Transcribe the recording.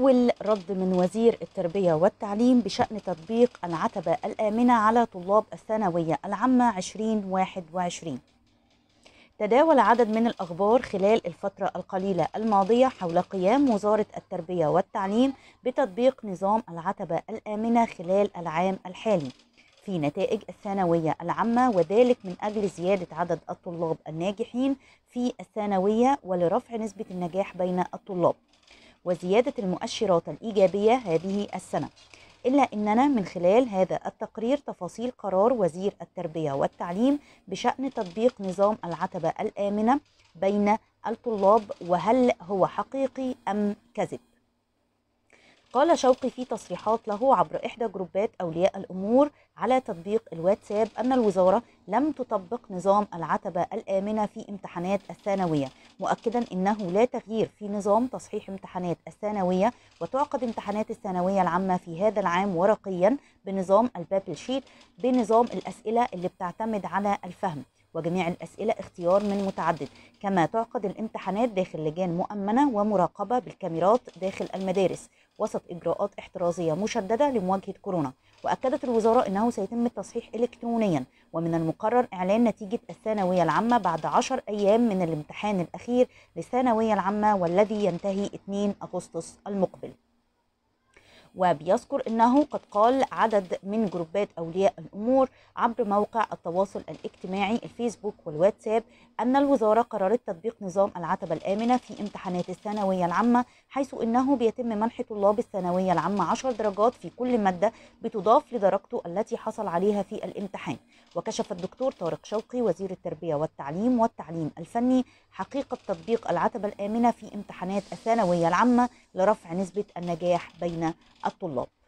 أول رد من وزير التربية والتعليم بشأن تطبيق العتبة الآمنة على طلاب الثانوية العامة 2021 تداول عدد من الأخبار خلال الفترة القليلة الماضية حول قيام وزارة التربية والتعليم بتطبيق نظام العتبة الآمنة خلال العام الحالي في نتائج الثانوية العامة وذلك من أجل زيادة عدد الطلاب الناجحين في الثانوية ولرفع نسبة النجاح بين الطلاب وزيادة المؤشرات الإيجابية هذه السنة إلا أننا من خلال هذا التقرير تفاصيل قرار وزير التربية والتعليم بشأن تطبيق نظام العتبة الآمنة بين الطلاب وهل هو حقيقي أم كذب قال شوقي في تصريحات له عبر إحدى جروبات أولياء الأمور على تطبيق الواتساب أن الوزارة لم تطبق نظام العتبة الآمنة في امتحانات الثانوية مؤكدا أنه لا تغيير في نظام تصحيح امتحانات الثانوية وتعقد امتحانات الثانوية العامة في هذا العام ورقيا بنظام البابل شيت بنظام الأسئلة اللي بتعتمد على الفهم وجميع الأسئلة اختيار من متعدد كما تعقد الامتحانات داخل لجان مؤمنة ومراقبة بالكاميرات داخل المدارس وسط إجراءات احترازية مشددة لمواجهة كورونا وأكدت الوزارة أنه سيتم التصحيح إلكترونيا ومن المقرر إعلان نتيجة الثانوية العامة بعد عشر أيام من الامتحان الأخير للثانوية العامة والذي ينتهي 2 أغسطس المقبل وبيذكر أنه قد قال عدد من جروبات أولياء الأمور عبر موقع التواصل الاجتماعي الفيسبوك والواتساب أن الوزارة قررت تطبيق نظام العتبة الآمنة في امتحانات الثانوية العامة حيث أنه بيتم منح طلاب الثانوية العامة 10 درجات في كل مادة بتضاف لدرجته التي حصل عليها في الامتحان وكشف الدكتور طارق شوقي وزير التربية والتعليم والتعليم الفني حقيقة تطبيق العتبة الآمنة في امتحانات الثانوية العامة لرفع نسبة النجاح بين الطلاب